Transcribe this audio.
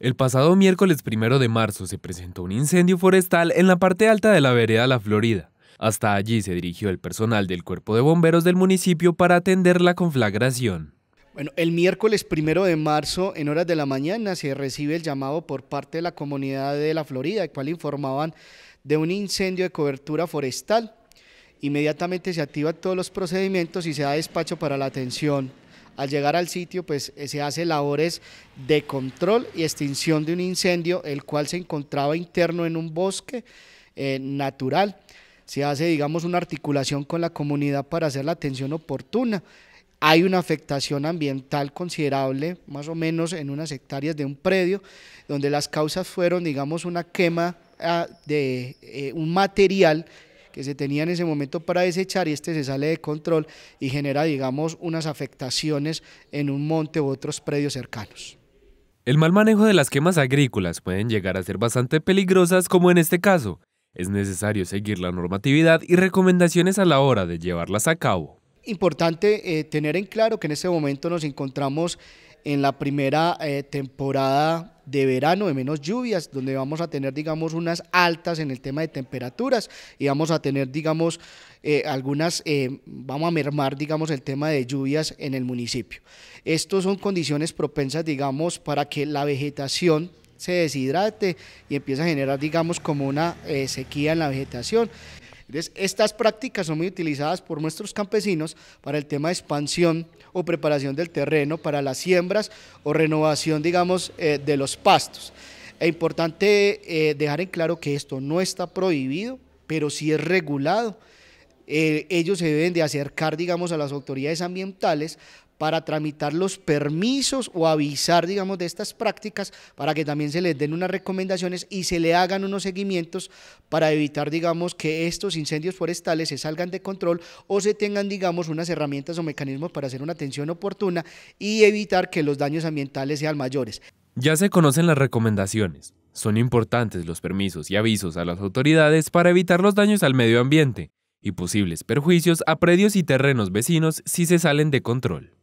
El pasado miércoles primero de marzo se presentó un incendio forestal en la parte alta de la vereda La Florida. Hasta allí se dirigió el personal del cuerpo de bomberos del municipio para atender la conflagración. Bueno, el miércoles primero de marzo, en horas de la mañana, se recibe el llamado por parte de la comunidad de La Florida, el cual informaban de un incendio de cobertura forestal. Inmediatamente se activan todos los procedimientos y se da despacho para la atención al llegar al sitio, pues eh, se hace labores de control y extinción de un incendio, el cual se encontraba interno en un bosque eh, natural. Se hace, digamos, una articulación con la comunidad para hacer la atención oportuna. Hay una afectación ambiental considerable, más o menos en unas hectáreas de un predio, donde las causas fueron, digamos, una quema ah, de eh, un material que se tenía en ese momento para desechar y este se sale de control y genera, digamos, unas afectaciones en un monte u otros predios cercanos. El mal manejo de las quemas agrícolas pueden llegar a ser bastante peligrosas como en este caso. Es necesario seguir la normatividad y recomendaciones a la hora de llevarlas a cabo. Importante eh, tener en claro que en este momento nos encontramos en la primera eh, temporada de verano, de menos lluvias, donde vamos a tener, digamos, unas altas en el tema de temperaturas y vamos a tener, digamos, eh, algunas, eh, vamos a mermar, digamos, el tema de lluvias en el municipio. Estos son condiciones propensas, digamos, para que la vegetación se deshidrate y empiece a generar, digamos, como una eh, sequía en la vegetación estas prácticas son muy utilizadas por nuestros campesinos para el tema de expansión o preparación del terreno, para las siembras o renovación, digamos, eh, de los pastos. Es importante eh, dejar en claro que esto no está prohibido, pero sí es regulado. Eh, ellos se deben de acercar, digamos, a las autoridades ambientales para tramitar los permisos o avisar, digamos, de estas prácticas para que también se les den unas recomendaciones y se le hagan unos seguimientos para evitar, digamos, que estos incendios forestales se salgan de control o se tengan, digamos, unas herramientas o mecanismos para hacer una atención oportuna y evitar que los daños ambientales sean mayores. Ya se conocen las recomendaciones. Son importantes los permisos y avisos a las autoridades para evitar los daños al medio ambiente y posibles perjuicios a predios y terrenos vecinos si se salen de control.